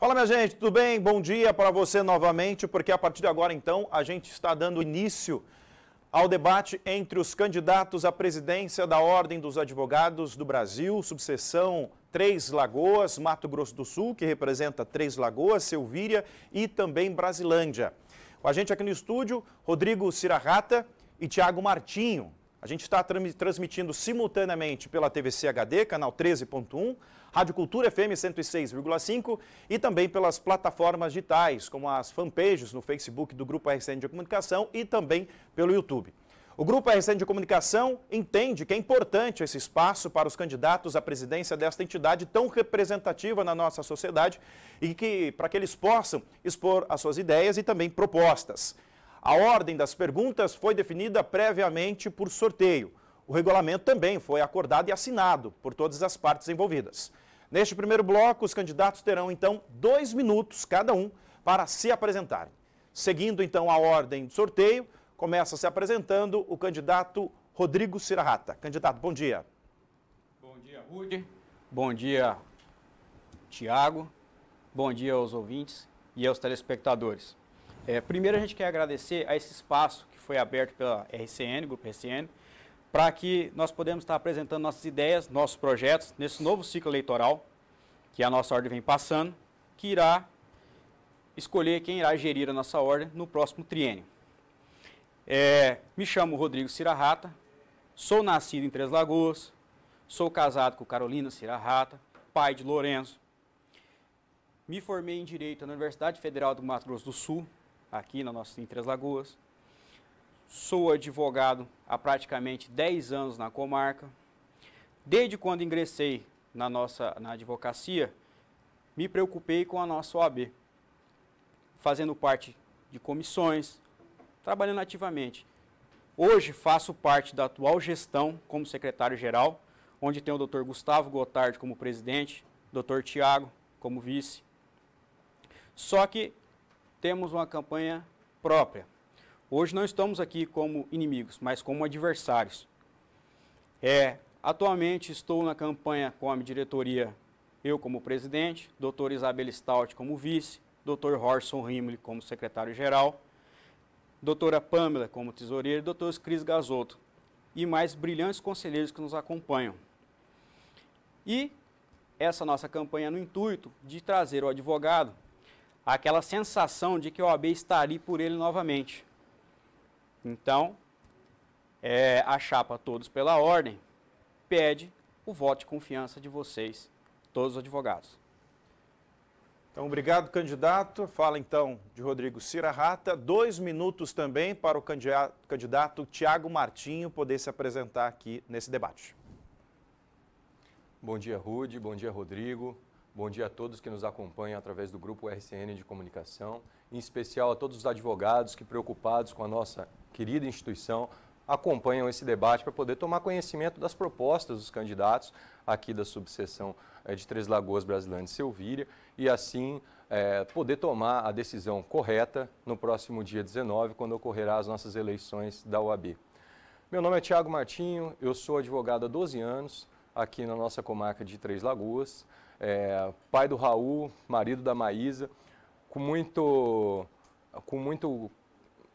Fala, minha gente, tudo bem? Bom dia para você novamente, porque a partir de agora, então, a gente está dando início ao debate entre os candidatos à presidência da Ordem dos Advogados do Brasil, subseção Três Lagoas, Mato Grosso do Sul, que representa Três Lagoas, Selvíria e também Brasilândia. Com a gente aqui no estúdio, Rodrigo Cirarrata e Tiago Martinho, a gente está transmitindo simultaneamente pela TVC HD, canal 13.1, Rádio Cultura FM 106,5 e também pelas plataformas digitais, como as fanpages no Facebook do Grupo RCN de Comunicação e também pelo YouTube. O Grupo RCN de Comunicação entende que é importante esse espaço para os candidatos à presidência desta entidade tão representativa na nossa sociedade e que para que eles possam expor as suas ideias e também propostas. A ordem das perguntas foi definida previamente por sorteio. O regulamento também foi acordado e assinado por todas as partes envolvidas. Neste primeiro bloco, os candidatos terão então dois minutos cada um para se apresentarem. Seguindo então a ordem do sorteio, começa se apresentando o candidato Rodrigo Sirahata. Candidato, bom dia. Bom dia, Rudy. Bom dia, Tiago. Bom dia aos ouvintes e aos telespectadores. É, primeiro a gente quer agradecer a esse espaço que foi aberto pela RCN, Grupo RCN, para que nós podemos estar apresentando nossas ideias, nossos projetos nesse novo ciclo eleitoral que a nossa ordem vem passando, que irá escolher quem irá gerir a nossa ordem no próximo triênio. É, me chamo Rodrigo Cirarrata, sou nascido em Três Lagoas, sou casado com Carolina Cirarrata, pai de Lourenço. Me formei em Direito na Universidade Federal do Mato Grosso do Sul, aqui na nossa, em Três Lagoas. Sou advogado há praticamente 10 anos na comarca. Desde quando ingressei na nossa na advocacia, me preocupei com a nossa OAB, fazendo parte de comissões, trabalhando ativamente. Hoje faço parte da atual gestão como secretário-geral, onde tem o Dr. Gustavo Gotardi como presidente, Dr. Tiago como vice. Só que temos uma campanha própria. Hoje não estamos aqui como inimigos, mas como adversários. É, atualmente estou na campanha com a diretoria, eu como presidente, doutor Isabel Stout como vice, doutor Horson Rimley como secretário-geral, doutora Pamela como tesoureira, doutor Cris Gasoto e mais brilhantes conselheiros que nos acompanham. E essa nossa campanha no intuito de trazer o advogado aquela sensação de que o OAB está ali por ele novamente. Então, é, a chapa Todos pela Ordem pede o voto de confiança de vocês, todos os advogados. Então, obrigado, candidato. Fala então de Rodrigo Cirarrata. Rata. Dois minutos também para o candidato Tiago Martinho poder se apresentar aqui nesse debate. Bom dia, Rude. Bom dia, Rodrigo. Bom dia a todos que nos acompanham através do grupo RCN de Comunicação, em especial a todos os advogados que, preocupados com a nossa querida instituição, acompanham esse debate para poder tomar conhecimento das propostas dos candidatos aqui da subseção eh, de Três Lagoas, Brasilândia e Selvíria e assim é, poder tomar a decisão correta no próximo dia 19, quando ocorrerá as nossas eleições da UAB. Meu nome é Tiago Martinho, eu sou advogado há 12 anos aqui na nossa comarca de Três Lagoas é, pai do Raul, marido da Maísa, com muito, com muito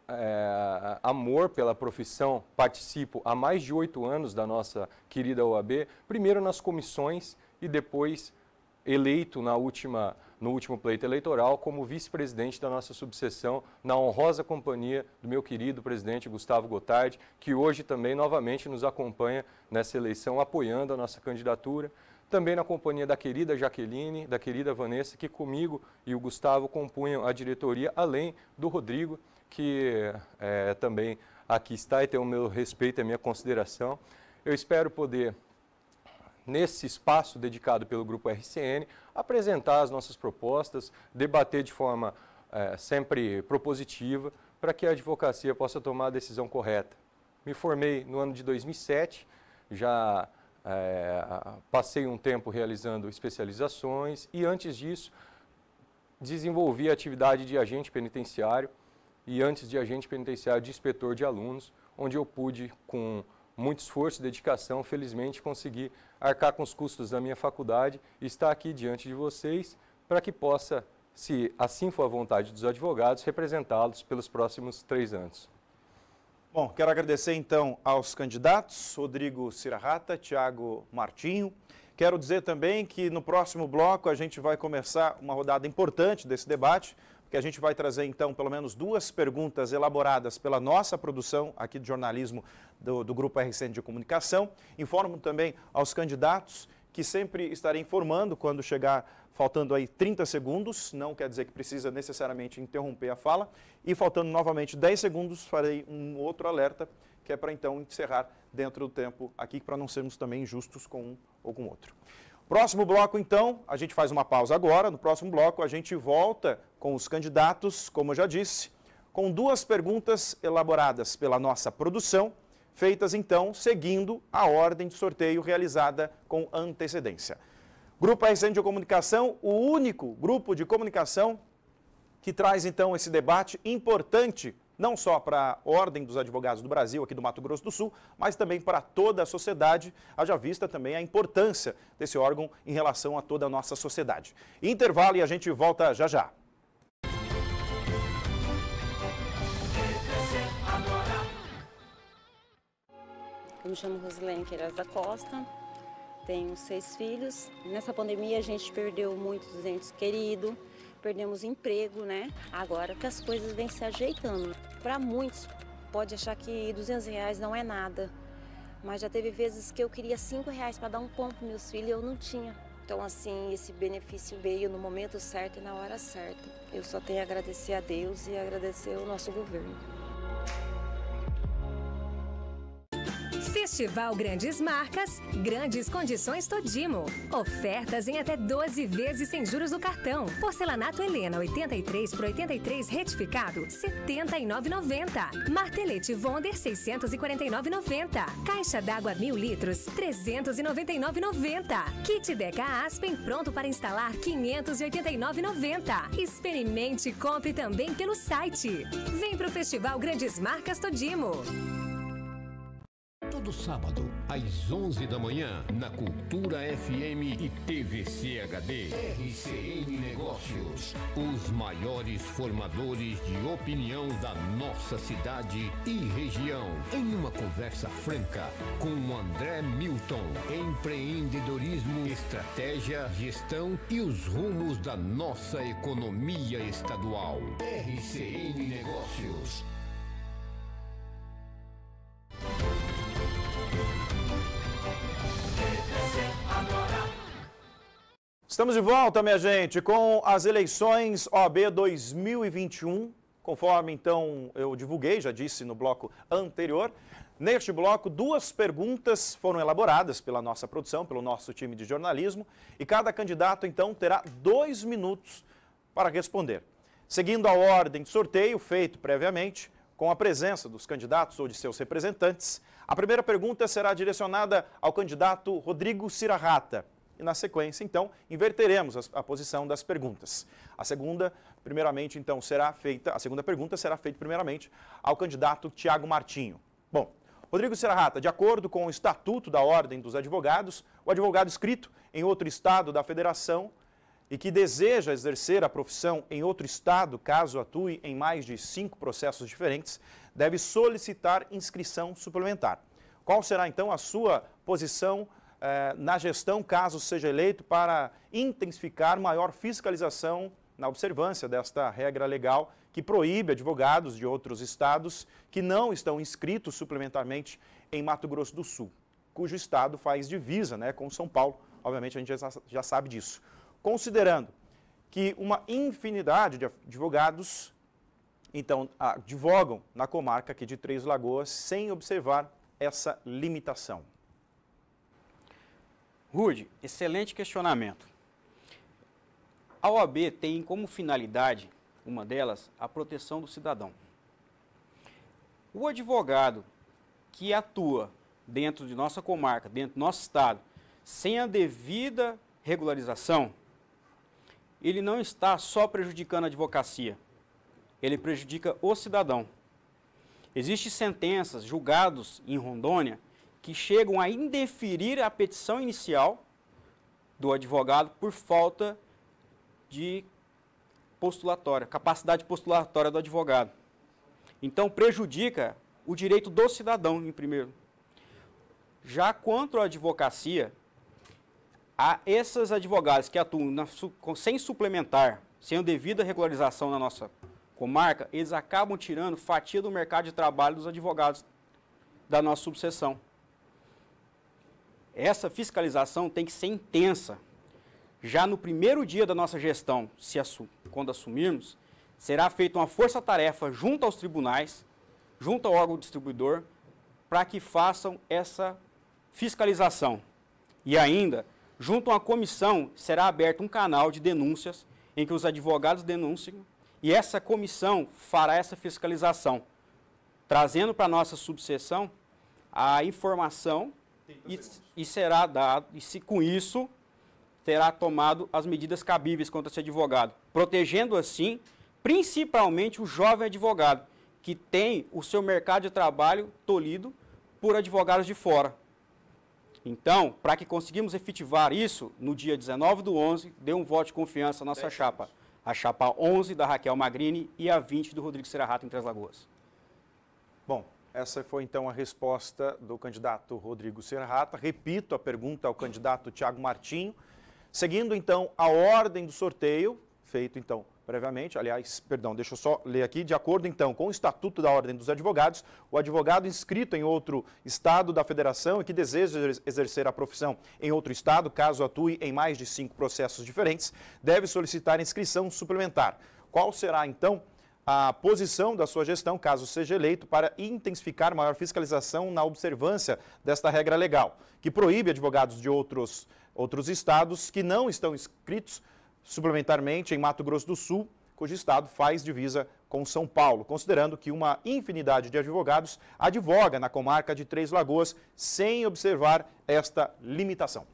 é, amor pela profissão, participo há mais de oito anos da nossa querida OAB, primeiro nas comissões e depois eleito na última, no último pleito eleitoral como vice-presidente da nossa subseção, na honrosa companhia do meu querido presidente Gustavo Gotardi, que hoje também novamente nos acompanha nessa eleição, apoiando a nossa candidatura também na companhia da querida Jaqueline, da querida Vanessa, que comigo e o Gustavo compunham a diretoria, além do Rodrigo, que é, também aqui está e tem o meu respeito e a minha consideração. Eu espero poder, nesse espaço dedicado pelo Grupo RCN, apresentar as nossas propostas, debater de forma é, sempre propositiva, para que a advocacia possa tomar a decisão correta. Me formei no ano de 2007, já é, passei um tempo realizando especializações e, antes disso, desenvolvi a atividade de agente penitenciário e, antes de agente penitenciário, de inspetor de alunos, onde eu pude, com muito esforço e dedicação, felizmente consegui arcar com os custos da minha faculdade e estar aqui diante de vocês para que possa, se assim for a vontade dos advogados, representá-los pelos próximos três anos. Bom, quero agradecer então aos candidatos, Rodrigo Cirarrata, Tiago Martinho. Quero dizer também que no próximo bloco a gente vai começar uma rodada importante desse debate, porque a gente vai trazer então pelo menos duas perguntas elaboradas pela nossa produção aqui de jornalismo do, do Grupo RCN de Comunicação. Informo também aos candidatos que sempre estarei informando quando chegar faltando aí 30 segundos, não quer dizer que precisa necessariamente interromper a fala, e faltando novamente 10 segundos, farei um outro alerta, que é para então encerrar dentro do tempo aqui, para não sermos também injustos com um ou com outro. Próximo bloco, então, a gente faz uma pausa agora. No próximo bloco, a gente volta com os candidatos, como eu já disse, com duas perguntas elaboradas pela nossa produção feitas então seguindo a ordem de sorteio realizada com antecedência. Grupo RCN de Comunicação, o único grupo de comunicação que traz então esse debate importante não só para a Ordem dos Advogados do Brasil, aqui do Mato Grosso do Sul, mas também para toda a sociedade, haja vista também a importância desse órgão em relação a toda a nossa sociedade. Intervalo e a gente volta já já. Eu me chamo Rosilene Queiroz da Costa, tenho seis filhos. Nessa pandemia a gente perdeu muitos entes queridos, perdemos emprego, né? Agora que as coisas vêm se ajeitando. Para muitos pode achar que 200 reais não é nada, mas já teve vezes que eu queria 5 reais para dar um pão para meus filhos e eu não tinha. Então assim, esse benefício veio no momento certo e na hora certa. Eu só tenho a agradecer a Deus e agradecer o nosso governo. Festival Grandes Marcas, grandes condições Todimo. Ofertas em até 12 vezes sem juros no cartão. Porcelanato Helena 83 por 83 retificado, 79,90. Martelete Wonder 649,90. Caixa d'água 1000 litros, 399,90. Kit Deca Aspen pronto para instalar, 589,90. Experimente e compre também pelo site. Vem pro Festival Grandes Marcas Todimo todo sábado, às 11 da manhã, na Cultura FM e TVCHD. RCN Negócios. Os maiores formadores de opinião da nossa cidade e região. Em uma conversa franca com André Milton. Empreendedorismo, estratégia, gestão e os rumos da nossa economia estadual. RCN Negócios. Estamos de volta, minha gente, com as eleições OAB 2021. Conforme então eu divulguei, já disse no bloco anterior, neste bloco duas perguntas foram elaboradas pela nossa produção, pelo nosso time de jornalismo, e cada candidato então terá dois minutos para responder. Seguindo a ordem de sorteio feito previamente, com a presença dos candidatos ou de seus representantes, a primeira pergunta será direcionada ao candidato Rodrigo Cirarrata e, na sequência, então, inverteremos a, a, posição das perguntas. A segunda, primeiramente, então, será feita, a segunda pergunta será feita, primeiramente, ao candidato Tiago Martinho. Bom, Rodrigo Serrata, de acordo com o Estatuto da Ordem dos Advogados, o advogado escrito em outro estado da federação e que deseja exercer a profissão em outro estado, caso atue em mais de cinco processos diferentes, deve solicitar inscrição suplementar. Qual será então a sua posição eh, na gestão, caso seja eleito, para intensificar maior fiscalização na observância desta regra legal que proíbe advogados de outros estados que não estão inscritos suplementarmente em Mato Grosso do Sul, cujo estado faz divisa né, com São Paulo. Obviamente a gente já, já sabe disso. Considerando que uma infinidade de advogados então ah, advogam na comarca aqui de Três Lagoas sem observar essa limitação. Rude, excelente questionamento. A OAB tem como finalidade, uma delas, a proteção do cidadão. O advogado que atua dentro de nossa comarca, dentro do nosso estado, sem a devida regularização, ele não está só prejudicando a advocacia, ele prejudica o cidadão. Existem sentenças, julgados em Rondônia, que chegam a indeferir a petição inicial do advogado por falta de postulatória, capacidade postulatória do advogado. Então prejudica o direito do cidadão em primeiro. Já contra a advocacia, a esses advogados que atuam na, sem suplementar, sem a devida regularização na nossa comarca, eles acabam tirando fatia do mercado de trabalho dos advogados da nossa subseção. Essa fiscalização tem que ser intensa. Já no primeiro dia da nossa gestão, se assu quando assumirmos, será feita uma força-tarefa junto aos tribunais, junto ao órgão distribuidor, para que façam essa fiscalização. E ainda, junto a uma comissão, será aberto um canal de denúncias em que os advogados denunciam e essa comissão fará essa fiscalização, trazendo para a nossa subseção a informação e, e, será dado, e se com isso terá tomado as medidas cabíveis contra esse advogado, protegendo assim principalmente o jovem advogado que tem o seu mercado de trabalho tolhido por advogados de fora. Então, para que conseguimos efetivar isso, no dia 19 do 11, dê um voto de confiança à nossa chapa. A chapa 11 da Raquel Magrini e a 20 do Rodrigo Serrato em Três Lagoas. Essa foi então a resposta do candidato Rodrigo Serrata. Repito a pergunta ao candidato Tiago Martinho. Seguindo então a ordem do sorteio, feito então previamente, aliás, perdão, deixa eu só ler aqui, de acordo então com o Estatuto da Ordem dos Advogados, o advogado inscrito em outro estado da federação e que deseja exercer a profissão em outro estado, caso atue em mais de cinco processos diferentes, deve solicitar inscrição suplementar. Qual será então a posição da sua gestão, caso seja eleito, para intensificar maior fiscalização na observância desta regra legal, que proíbe advogados de outros, outros estados que não estão inscritos suplementarmente em Mato Grosso do Sul, cujo estado faz divisa com São Paulo, considerando que uma infinidade de advogados advoga na comarca de Três Lagoas sem observar esta limitação.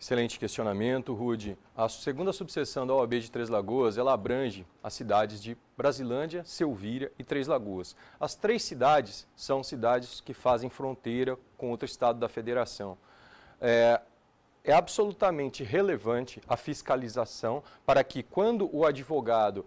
Excelente questionamento, Rude. A segunda subseção da OAB de Três Lagoas, ela abrange as cidades de Brasilândia, Selvíria e Três Lagoas. As três cidades são cidades que fazem fronteira com outro estado da federação. É, é absolutamente relevante a fiscalização para que quando o advogado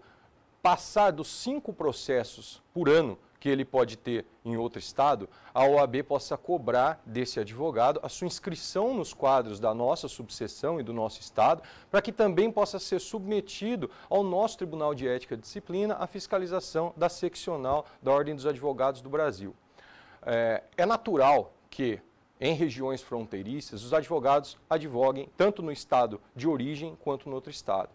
passar dos cinco processos por ano que ele pode ter em outro estado, a OAB possa cobrar desse advogado a sua inscrição nos quadros da nossa subseção e do nosso estado, para que também possa ser submetido ao nosso Tribunal de Ética e Disciplina a fiscalização da seccional da Ordem dos Advogados do Brasil. É, é natural que em regiões fronteiriças, os advogados advoguem tanto no estado de origem quanto no outro estado.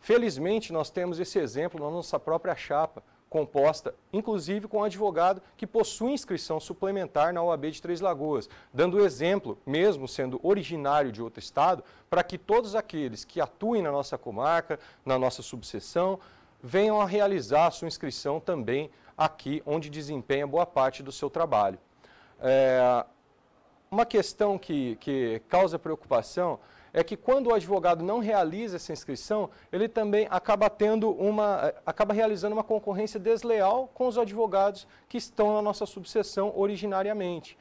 Felizmente, nós temos esse exemplo na nossa própria chapa composta, inclusive com um advogado que possui inscrição suplementar na OAB de Três Lagoas, dando exemplo, mesmo sendo originário de outro estado, para que todos aqueles que atuem na nossa comarca, na nossa subseção, venham a realizar a sua inscrição também aqui, onde desempenha boa parte do seu trabalho. É, uma questão que, que causa preocupação é que quando o advogado não realiza essa inscrição, ele também acaba tendo uma, eh, acaba realizando uma concorrência desleal com os advogados que estão na nossa subseção originariamente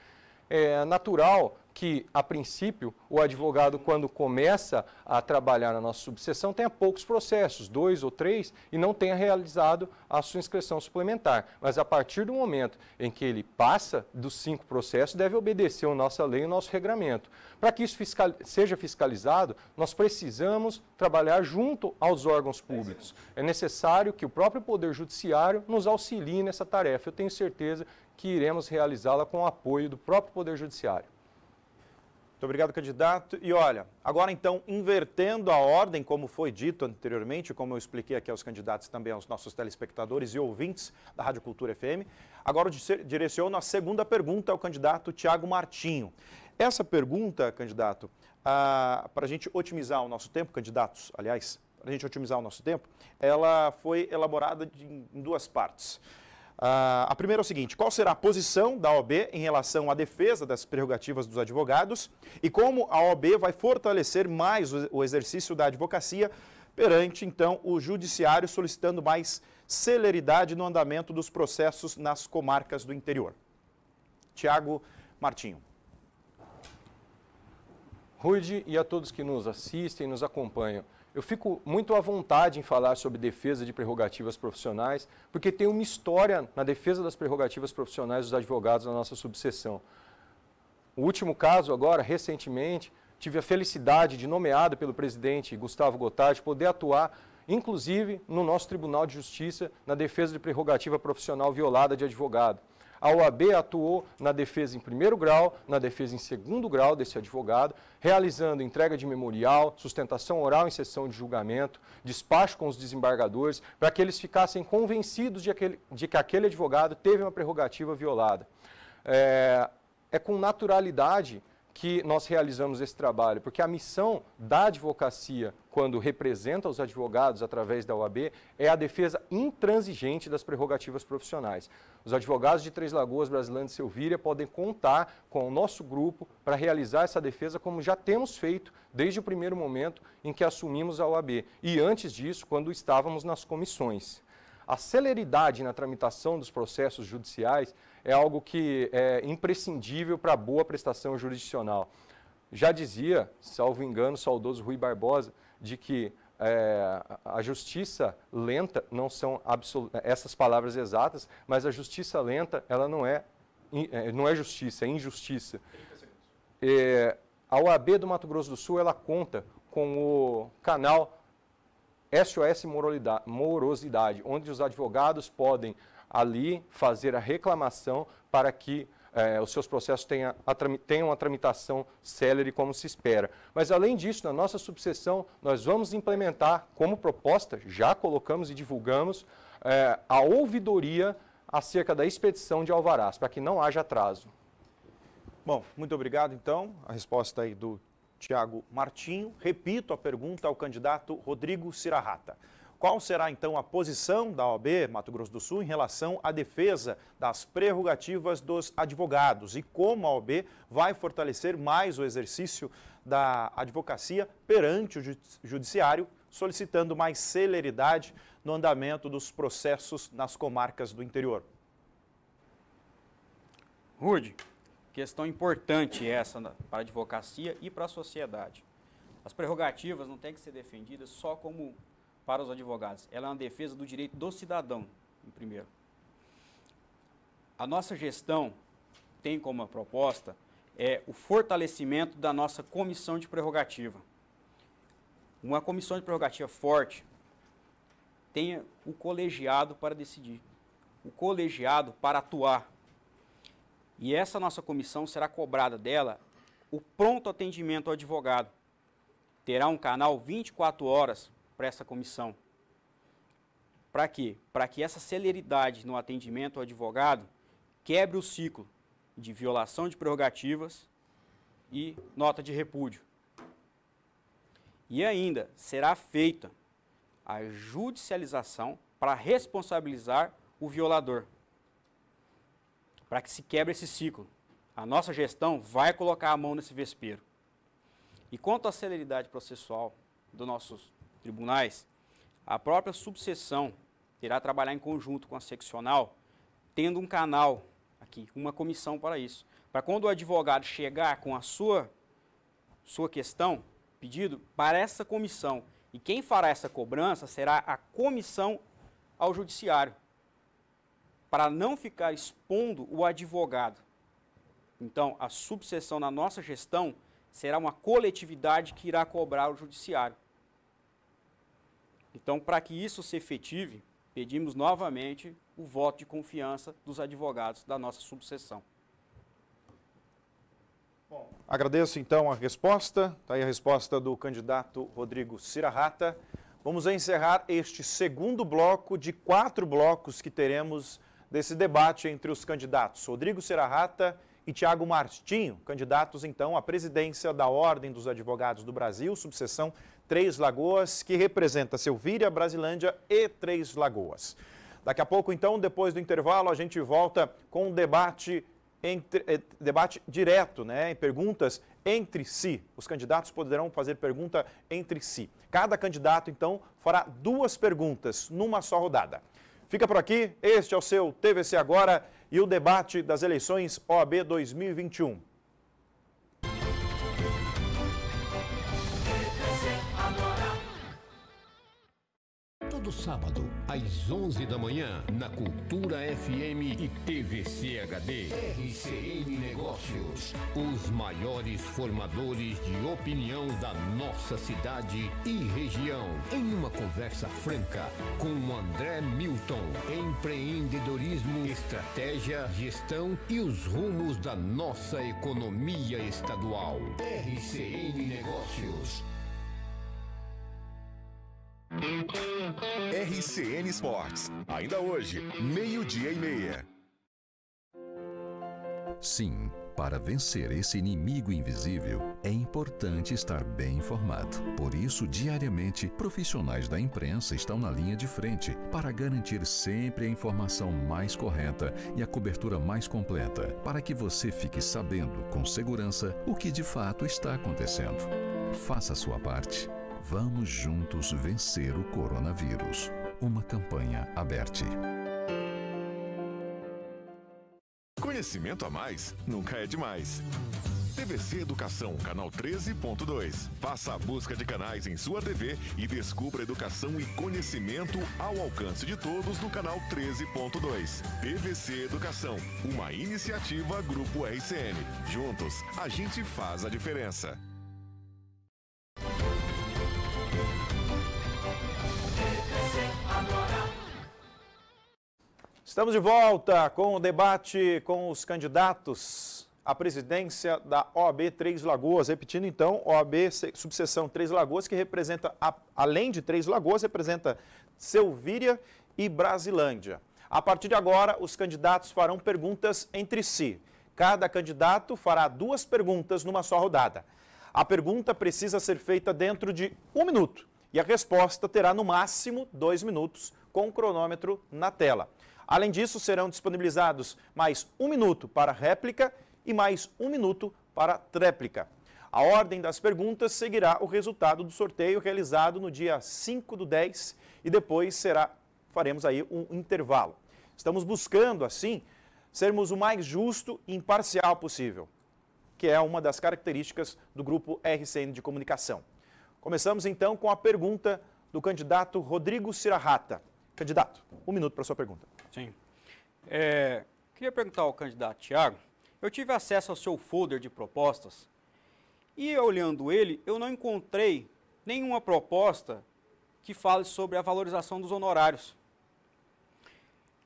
é natural que, a princípio, o advogado, quando começa a trabalhar na nossa subseção, tenha poucos processos, dois ou três, e não tenha realizado a sua inscrição suplementar. Mas a partir do momento em que ele passa dos cinco processos, deve obedecer a nossa lei e o nosso regramento. Para que isso fiscal... seja fiscalizado, nós precisamos trabalhar junto aos órgãos públicos. É necessário que o próprio Poder Judiciário nos auxilie nessa tarefa. Eu tenho certeza que iremos realizá-la com o apoio do próprio Poder Judiciário. Muito obrigado, candidato. E olha, agora então, invertendo a ordem, como foi dito anteriormente, como eu expliquei aqui aos candidatos também aos nossos telespectadores e ouvintes da Rádio Cultura FM, agora eu direciono a segunda pergunta ao candidato Tiago Martinho. Essa pergunta, candidato, ah, para a gente otimizar o nosso tempo, candidatos, aliás, para a gente otimizar o nosso tempo, ela foi elaborada em duas partes. Ah, a primeira é o seguinte: qual será a posição da OAB em relação à defesa das prerrogativas dos advogados e como a OAB vai fortalecer mais o exercício da advocacia perante, então, o Judiciário, solicitando mais celeridade no andamento dos processos nas comarcas do interior? Tiago Martinho. Ruide e a todos que nos assistem, nos acompanham. Eu fico muito à vontade em falar sobre defesa de prerrogativas profissionais, porque tem uma história na defesa das prerrogativas profissionais dos advogados na nossa subseção. O último caso, agora, recentemente, tive a felicidade de, nomeado pelo presidente Gustavo Gottardi, poder atuar, inclusive, no nosso Tribunal de Justiça, na defesa de prerrogativa profissional violada de advogado. A OAB atuou na defesa em primeiro grau, na defesa em segundo grau desse advogado, realizando entrega de memorial, sustentação oral em sessão de julgamento, despacho com os desembargadores, para que eles ficassem convencidos de, aquele, de, que aquele advogado teve uma prerrogativa violada. É, é com naturalidade que nós realizamos esse trabalho, porque a missão da advocacia, quando representa os advogados através da OAB, é a defesa intransigente das prerrogativas profissionais. Os advogados de Três Lagoas, Brasilândia e Selvíria podem contar com o nosso grupo para realizar essa defesa, como já temos feito desde o primeiro momento em que assumimos a OAB e antes disso, quando estávamos nas comissões. A celeridade na tramitação dos processos judiciais é algo que é imprescindível para a boa prestação jurisdicional. Já dizia, salvo engano, saudoso Rui Barbosa, de que é, a justiça lenta não são essas palavras exatas, mas a justiça lenta ela não é, é não é justiça, é injustiça. É, a OAB do Mato Grosso do Sul ela conta com o canal SOS Morosidade, onde os advogados podem ali fazer a reclamação para que eh, os seus processos tenha tenham a tramitação célere como se espera. Mas, além disso, na nossa subseção, nós vamos implementar como proposta, já colocamos e divulgamos, eh, a ouvidoria acerca da expedição de alvarás, para que não haja atraso. Bom, muito obrigado, então. A resposta aí do Tiago Martinho. Repito a pergunta ao candidato Rodrigo Cirarrata. Qual será então a posição da OAB Mato Grosso do Sul em relação à defesa das prerrogativas dos advogados e como a OAB vai fortalecer mais o exercício da advocacia perante o judiciário, solicitando mais celeridade no andamento dos processos nas comarcas do interior? Rude, questão importante essa para a advocacia e para a sociedade. As prerrogativas não têm que ser defendidas só como para os advogados. Ela é uma defesa do direito do cidadão, em primeiro. A nossa gestão tem como proposta é o fortalecimento da nossa comissão de prerrogativa. Uma comissão de prerrogativa forte tenha o colegiado para decidir, o colegiado para atuar. E essa nossa comissão será cobrada dela o pronto atendimento ao advogado. Terá um canal 24 horas para essa comissão. Para quê? Para que essa celeridade no atendimento ao advogado quebre o ciclo de violação de prerrogativas e nota de repúdio. E ainda será feita a judicialização para responsabilizar o violador, para que se quebre esse ciclo. A nossa gestão vai colocar a mão nesse vespeiro. E quanto à celeridade processual do nossos tribunais, a própria subseção irá trabalhar em conjunto com a seccional, tendo um canal aqui, uma comissão para isso. Para quando o advogado chegar com a sua, sua questão, pedido, para essa comissão. E quem fará essa cobrança será a comissão ao judiciário, para não ficar expondo o advogado. Então, a subseção na nossa gestão será uma coletividade que irá cobrar o judiciário. Então, para que isso se efetive, pedimos novamente o voto de confiança dos advogados da nossa subseção. Bom, agradeço então a resposta. Está aí a resposta do candidato Rodrigo Cirarrata. Vamos encerrar este segundo bloco de quatro blocos que teremos desse debate entre os candidatos Rodrigo Cirarrata e Tiago Martinho, candidatos então à presidência da Ordem dos Advogados do Brasil, subseção Três Lagoas, que representa Selvíria, Brasilândia e Três Lagoas. Daqui a pouco, então, depois do intervalo, a gente volta com um debate, entre, eh, debate direto, né? Perguntas entre si. Os candidatos poderão fazer pergunta entre si. Cada candidato, então, fará duas perguntas numa só rodada. Fica por aqui, este é o seu TVC Agora e o debate das eleições OAB 2021. todo sábado, às 11 da manhã, na Cultura FM e TVCHD. RCN Negócios. Os maiores formadores de opinião da nossa cidade e região. Em uma conversa franca com André Milton. Empreendedorismo, estratégia, gestão e os rumos da nossa economia estadual. RCN Negócios. RCN Sports. ainda hoje, meio-dia e meia. Sim, para vencer esse inimigo invisível, é importante estar bem informado. Por isso, diariamente, profissionais da imprensa estão na linha de frente para garantir sempre a informação mais correta e a cobertura mais completa, para que você fique sabendo com segurança o que de fato está acontecendo. Faça a sua parte Vamos juntos vencer o coronavírus. Uma campanha aberta. Conhecimento a mais nunca é demais. TVC Educação, canal 13.2. Faça a busca de canais em sua TV e descubra educação e conhecimento ao alcance de todos no canal 13.2. TVC Educação, uma iniciativa Grupo RCN. Juntos, a gente faz a diferença. Estamos de volta com o debate com os candidatos à presidência da OAB Três Lagoas. Repetindo então, OAB subseção Três Lagoas, que representa, além de Três Lagoas, representa Selvíria e Brasilândia. A partir de agora, os candidatos farão perguntas entre si. Cada candidato fará duas perguntas numa só rodada. A pergunta precisa ser feita dentro de um minuto e a resposta terá no máximo dois minutos com o cronômetro na tela. Além disso, serão disponibilizados mais um minuto para réplica e mais um minuto para tréplica. A ordem das perguntas seguirá o resultado do sorteio realizado no dia 5 do 10 e depois será, faremos aí um intervalo. Estamos buscando, assim, sermos o mais justo e imparcial possível, que é uma das características do grupo RCN de comunicação. Começamos então com a pergunta do candidato Rodrigo Cirarrata. Candidato, um minuto para sua pergunta. Sim. É, queria perguntar ao candidato Tiago. Eu tive acesso ao seu folder de propostas e, olhando ele, eu não encontrei nenhuma proposta que fale sobre a valorização dos honorários.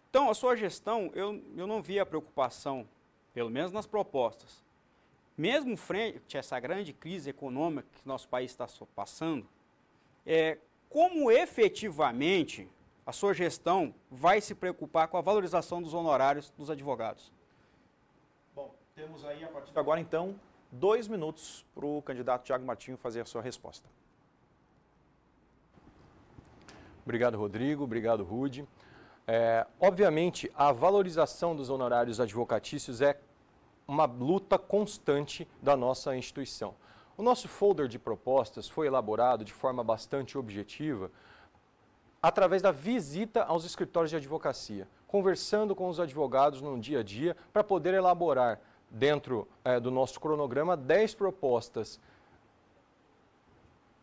Então, a sua gestão, eu, eu não vi a preocupação, pelo menos nas propostas. Mesmo frente a essa grande crise econômica que nosso país está passando, é, como efetivamente a sua gestão vai se preocupar com a valorização dos honorários dos advogados. Bom, temos aí a partir de agora, então, dois minutos para o candidato Tiago Martinho fazer a sua resposta. Obrigado, Rodrigo. Obrigado, Rude. É, obviamente, a valorização dos honorários advocatícios é uma luta constante da nossa instituição. O nosso folder de propostas foi elaborado de forma bastante objetiva, através da visita aos escritórios de advocacia, conversando com os advogados no dia a dia para poder elaborar, dentro é, do nosso cronograma, 10 propostas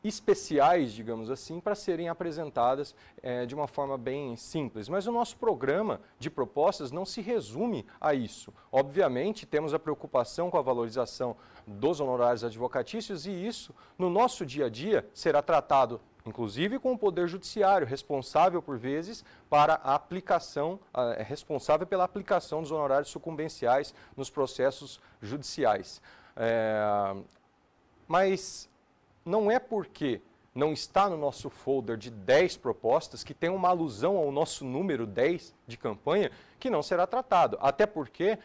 especiais, digamos assim, para serem apresentadas é, de uma forma bem simples. Mas o nosso programa de propostas não se resume a isso. Obviamente, temos a preocupação com a valorização dos honorários advocatícios e isso, no nosso dia a dia, será tratado inclusive com o Poder Judiciário, responsável por vezes para a aplicação, é responsável pela aplicação dos honorários sucumbenciais nos processos judiciais. É, mas não é porque não está no nosso folder de 10 propostas, que tem uma alusão ao nosso número 10 de campanha, que não será tratado. Até porque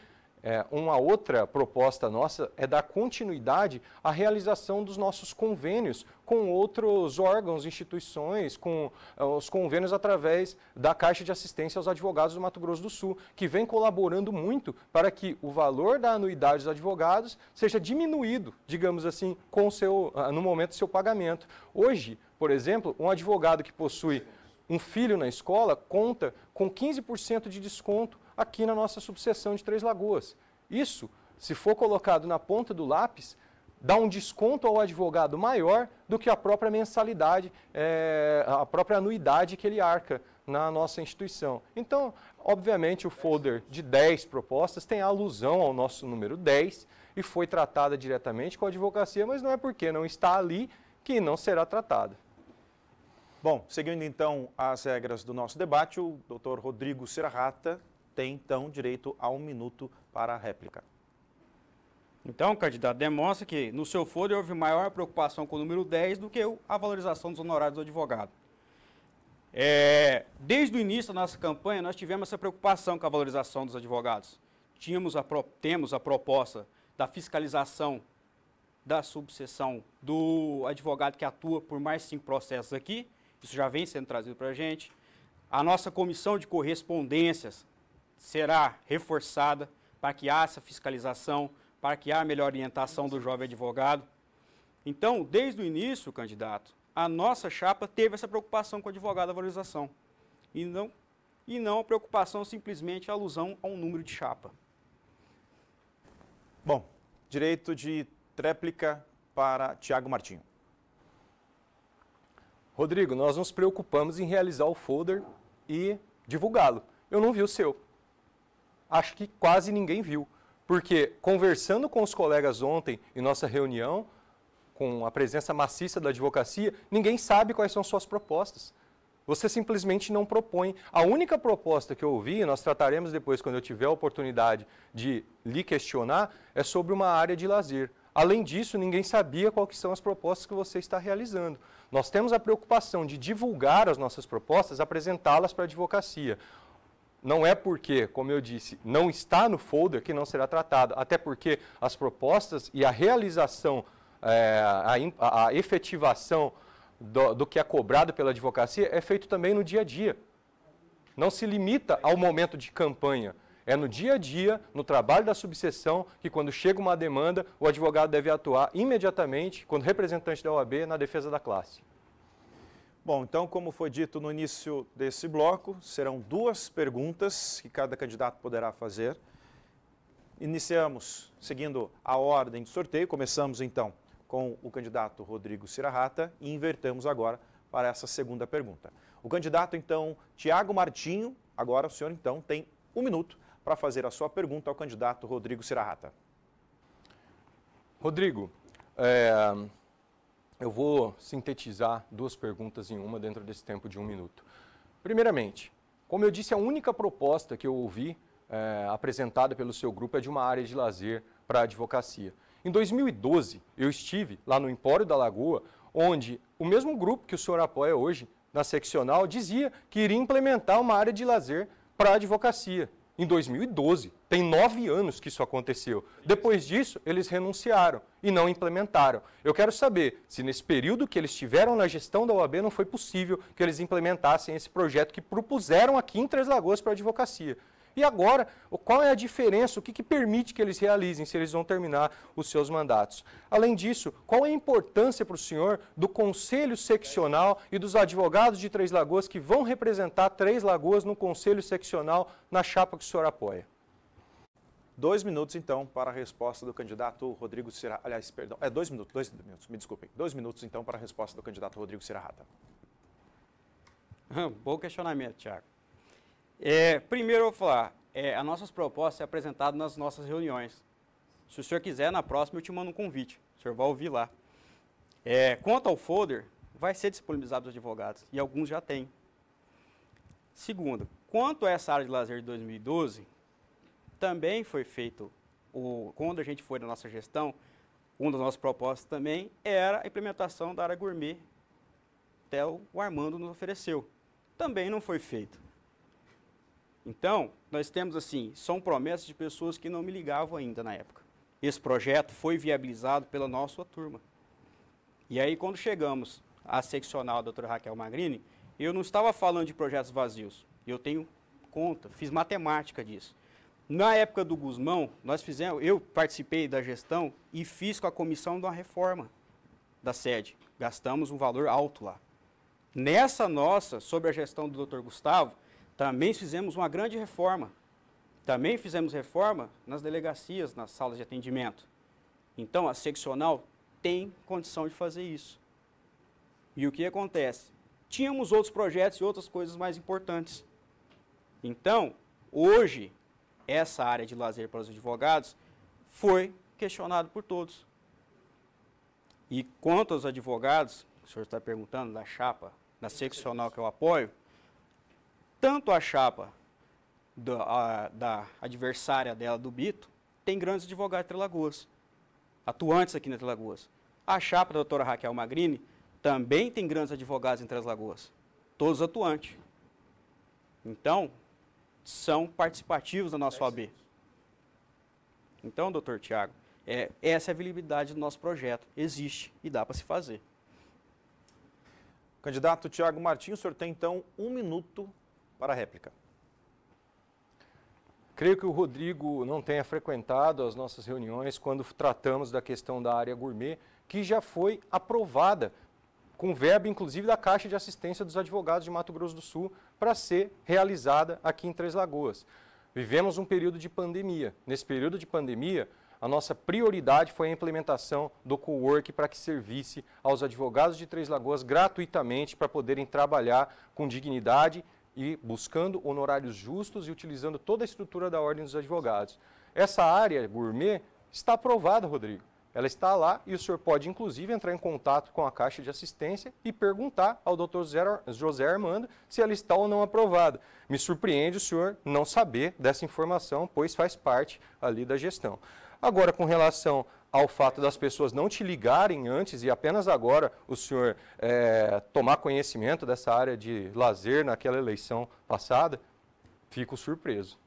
é, uma outra proposta nossa é dar continuidade à realização dos nossos convênios com outros órgãos, instituições, com é, os convênios através da Caixa de Assistência aos Advogados do Mato Grosso do Sul, que vem colaborando muito para que o valor da anuidade dos advogados seja diminuído, digamos assim, com seu, ah, no momento do seu pagamento. Hoje, por exemplo, um advogado que possui um filho na escola conta com 15% de desconto aqui na nossa subseção de Três Lagoas. Isso, se for colocado na ponta do lápis, dá um desconto ao advogado maior do que a própria mensalidade, é, a própria anuidade que ele arca na nossa instituição. Então, obviamente, o folder de 10 propostas tem alusão ao nosso número 10 e foi tratada diretamente com a advocacia, mas não é porque não está ali que não será tratada. Bom, seguindo então as regras do nosso debate, o doutor Rodrigo Serrata, tem então direito a um minuto para a réplica. Então, candidato, demonstra que no seu fôlego houve maior preocupação com o número 10 do que a valorização dos honorários do advogado. É, desde o início da nossa campanha, nós tivemos essa preocupação com a valorização dos advogados. Tínhamos a, temos a proposta da fiscalização da subseção do advogado que atua por mais cinco processos aqui. Isso já vem sendo trazido para a gente. A nossa comissão de correspondências será reforçada para que haja essa fiscalização, para que haja melhor orientação do jovem advogado. Então, desde o início, candidato, a nossa chapa teve essa preocupação com o advogado da valorização e não, e não a preocupação simplesmente a alusão a um número de chapa. Bom, direito de tréplica para Tiago Martinho. Rodrigo, nós nos preocupamos em realizar o folder e divulgá-lo. Eu não vi o seu acho que quase ninguém viu. Porque conversando com os colegas ontem em nossa reunião, com a presença maciça da advocacia, ninguém sabe quais são suas propostas. Você simplesmente não propõe. A única proposta que eu ouvi, nós trataremos depois quando eu tiver a oportunidade de lhe questionar, é sobre uma área de lazer. Além disso, ninguém sabia quais são as propostas que você está realizando. Nós temos a preocupação de divulgar as nossas propostas, apresentá-las para a advocacia não é porque, como eu disse, não está no folder que não será tratado, até porque as propostas e a realização, é, a, a, efetivação do, do, que é cobrado pela advocacia é feito também no dia a dia. Não se limita ao momento de campanha. É no dia a dia, no trabalho da subseção, que quando chega uma demanda, o advogado deve atuar imediatamente, quando representante da OAB, na defesa da classe. Bom, então, como foi dito no início desse bloco, serão duas perguntas que cada candidato poderá fazer. Iniciamos seguindo a ordem de sorteio, começamos então com o candidato Rodrigo Cirarrata e invertemos agora para essa segunda pergunta. O candidato, então, Tiago Martinho, agora o senhor, então, tem um minuto para fazer a sua pergunta ao candidato Rodrigo Cirarrata. Rodrigo, é, eu vou sintetizar duas perguntas em uma dentro desse tempo de um minuto. Primeiramente, como eu disse, a única proposta que eu ouvi é, apresentada pelo seu grupo é de uma área de lazer para a advocacia. Em 2012, eu estive lá no Empório da Lagoa, onde o mesmo grupo que o senhor apoia hoje, na seccional, dizia que iria implementar uma área de lazer para a advocacia em 2012. Tem nove anos que isso aconteceu. Depois disso, eles renunciaram e não implementaram. Eu quero saber se nesse período que eles tiveram na gestão da OAB não foi possível que eles implementassem esse projeto que propuseram aqui em Três Lagoas para a advocacia. E agora, qual é a diferença, o que, que permite que eles realizem, se eles vão terminar os seus mandatos? Além disso, qual é a importância para o senhor do Conselho Seccional e dos advogados de Três Lagoas que vão representar Três Lagoas no Conselho Seccional na chapa que o senhor apoia? Dois minutos, então, para a resposta do candidato Rodrigo Cirarrata. Aliás, perdão, é dois minutos, dois minutos, me desculpem. Dois minutos, então, para a resposta do candidato Rodrigo Cirarrata. Bom questionamento, Tiago. É, primeiro eu vou falar, é, as nossas propostas é apresentadas nas nossas reuniões. Se o senhor quiser, na próxima eu te mando um convite. O senhor vai ouvir lá. É, quanto ao folder, vai ser disponibilizado aos advogados, e alguns já têm. Segundo, quanto a essa área de lazer de 2012, também foi feito, o, quando a gente foi na nossa gestão, uma das nossas propostas também era a implementação da área gourmet, até o Armando nos ofereceu. Também não foi feito. Então, nós temos assim, são promessas de pessoas que não me ligavam ainda na época. Esse projeto foi viabilizado pela nossa turma. E aí, quando chegamos à seccional doutor doutora Raquel Magrini, eu não estava falando de projetos vazios. Eu tenho conta, fiz matemática disso. Na época do Guzmão, nós fizemos, eu participei da gestão e fiz com a comissão de uma reforma da sede. Gastamos um valor alto lá. Nessa nossa, sobre a gestão do doutor Gustavo, também fizemos uma grande reforma. Também fizemos reforma nas delegacias, nas salas de atendimento. Então, a seccional tem condição de fazer isso. E o que acontece? Tínhamos outros projetos e outras coisas mais importantes. Então, hoje, essa área de lazer para os advogados foi questionada por todos. E quanto aos advogados, o senhor está perguntando da chapa, da seccional que eu apoio, tanto a chapa da, a, da adversária dela, do Bito, tem grandes advogados de Trelagoas, atuantes aqui na Trelagoas. A chapa da doutora Raquel Magrini também tem grandes advogados em Três Lagoas, todos atuantes. Então, são participativos da nossa OAB. Então, doutor Tiago, é, essa é a viabilidade do nosso projeto. Existe e dá para se fazer. Candidato Tiago Martins, o senhor tem então um minuto para a réplica. Creio que o Rodrigo não tenha frequentado as nossas reuniões quando tratamos da questão da área gourmet, que já foi aprovada, com verba inclusive da Caixa de Assistência dos Advogados de Mato Grosso do Sul, para ser realizada aqui em Três Lagoas. Vivemos um período de pandemia. Nesse período de pandemia, a nossa prioridade foi a implementação do co-work para que servisse aos advogados de Três Lagoas gratuitamente para poderem trabalhar com dignidade e buscando honorários justos e utilizando toda a estrutura da Ordem dos Advogados. Essa área gourmet está aprovada, Rodrigo. Ela está lá e o senhor pode, inclusive, entrar em contato com a Caixa de Assistência e perguntar ao doutor José Armando se ela está ou não aprovada. Me surpreende o senhor não saber dessa informação, pois faz parte ali da gestão. Agora, com relação ao fato das pessoas não te ligarem antes e apenas agora o senhor é, tomar conhecimento dessa área de lazer naquela eleição passada, fico surpreso.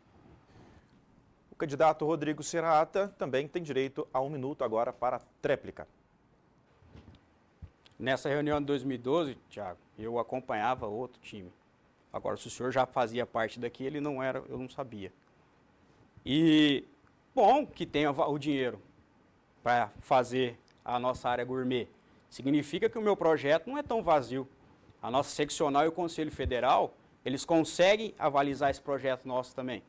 O candidato Rodrigo Serata também tem direito a um minuto agora para tréplica. Nessa reunião de 2012, Tiago, eu acompanhava outro time. Agora, se o senhor já fazia parte daqui, ele não era, eu não sabia. E bom que tenha o dinheiro, para fazer a nossa área gourmet. Significa que o meu projeto não é tão vazio. A nossa seccional e o Conselho Federal, eles conseguem avalizar esse projeto nosso também,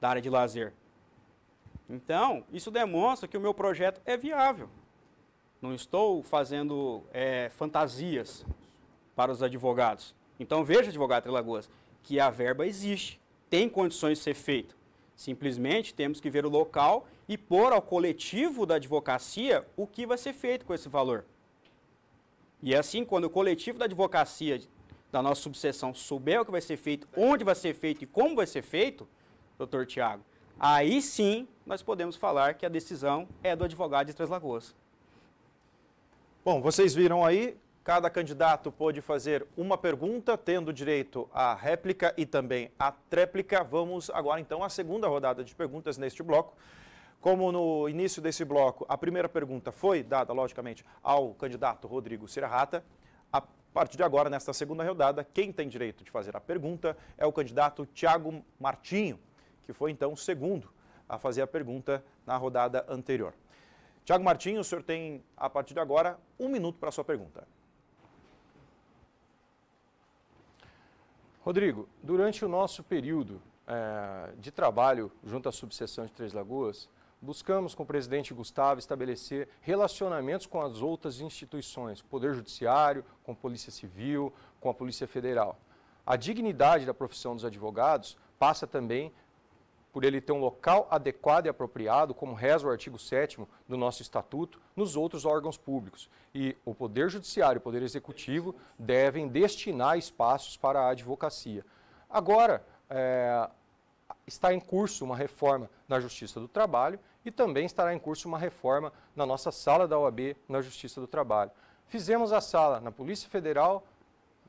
da área de lazer. Então, isso demonstra que o meu projeto é viável. Não estou fazendo é, fantasias para os advogados. Então, veja, advogado de Lagoas, que a verba existe, tem condições de ser feita. Simplesmente temos que ver o local e pôr ao coletivo da advocacia o que vai ser feito com esse valor. E é assim, quando o coletivo da advocacia da nossa subseção souber o que vai ser feito, onde vai ser feito e como vai ser feito, doutor Tiago, aí sim nós podemos falar que a decisão é do advogado de Três Lagoas. Bom, vocês viram aí Cada candidato pôde fazer uma pergunta, tendo direito à réplica e também à tréplica. Vamos agora então à segunda rodada de perguntas neste bloco. Como no início desse bloco, a primeira pergunta foi dada, logicamente, ao candidato Rodrigo Cirarrata. A partir de agora, nesta segunda rodada, quem tem direito de fazer a pergunta é o candidato Tiago Martinho, que foi então o segundo a fazer a pergunta na rodada anterior. Tiago Martinho, o senhor tem, a partir de agora, um minuto para a sua pergunta. Rodrigo, durante o nosso período é, de trabalho junto à subseção de Três Lagoas, buscamos com o presidente Gustavo estabelecer relacionamentos com as outras instituições, Poder Judiciário, com a Polícia Civil, com a Polícia Federal. A dignidade da profissão dos advogados passa também por ele ter um local adequado e apropriado, como reza o artigo 7 do nosso estatuto, nos outros órgãos públicos. E o Poder Judiciário e o Poder Executivo devem destinar espaços para a advocacia. Agora, é, está em curso uma reforma na Justiça do Trabalho e também estará em curso uma reforma na nossa sala da OAB na Justiça do Trabalho. Fizemos a sala na Polícia Federal,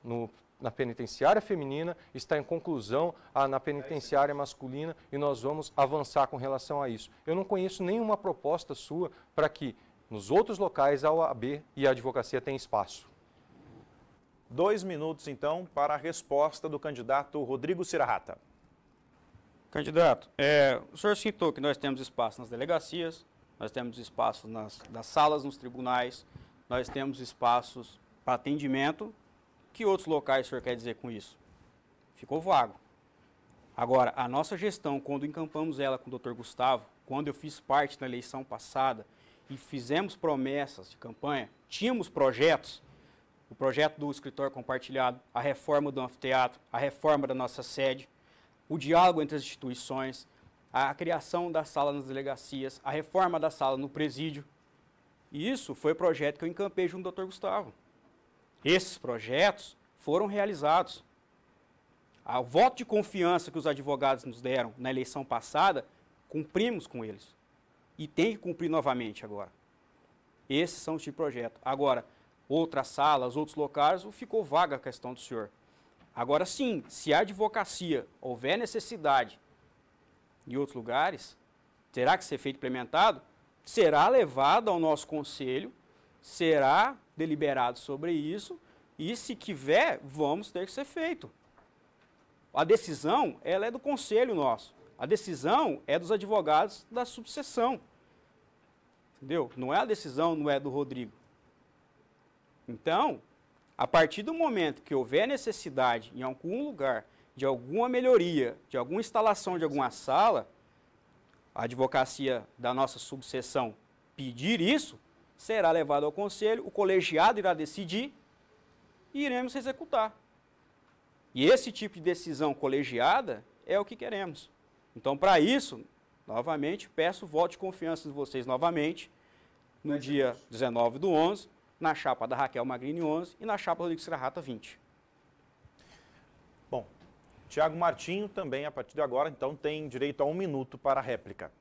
no na penitenciária feminina, está em conclusão a, na penitenciária masculina e nós vamos avançar com relação a isso. Eu não conheço nenhuma proposta sua para que nos outros locais a OAB e a advocacia tenham espaço. Dois minutos, então, para a resposta do candidato Rodrigo Sirahata. Candidato, é, o senhor citou que nós temos espaço nas delegacias, nós temos espaço nas, nas salas, nos tribunais, nós temos espaços para atendimento que outros locais o senhor quer dizer com isso? Ficou vago. Agora, a nossa gestão, quando encampamos ela com o doutor Gustavo, quando eu fiz parte na eleição passada e fizemos promessas de campanha, tínhamos projetos, o projeto do escritório compartilhado, a reforma do anfiteatro, a reforma da nossa sede, o diálogo entre as instituições, a criação da sala nas delegacias, a reforma da sala no presídio. E isso foi o projeto que eu encampei junto ao doutor Gustavo. Esses projetos foram realizados. O voto de confiança que os advogados nos deram na eleição passada, cumprimos com eles. E tem que cumprir novamente agora. Esses são os tipos de projeto. Agora, outras salas, outros locais, ficou vaga a questão do senhor. Agora sim, se a advocacia houver necessidade em outros lugares, terá que ser feito implementado, será levado ao nosso conselho, será deliberado sobre isso e se tiver, vamos ter que ser feito. A decisão, ela é do conselho nosso. A decisão é dos advogados da subseção. Entendeu? Não é a decisão, não é do Rodrigo. Então, a partir do momento que houver necessidade em algum lugar de alguma melhoria, de alguma instalação de alguma sala, a advocacia da nossa subseção pedir isso, será levado ao conselho, o colegiado irá decidir e iremos executar. E esse tipo de decisão colegiada é o que queremos. Então, para isso, novamente, peço voto de confiança de vocês novamente, no Mas dia 19 do 11, na chapa da Raquel Magrini 11 e na chapa do Rodrigo Serrata 20. Bom, Tiago Martinho também, a partir de agora, então, tem direito a um minuto para a réplica.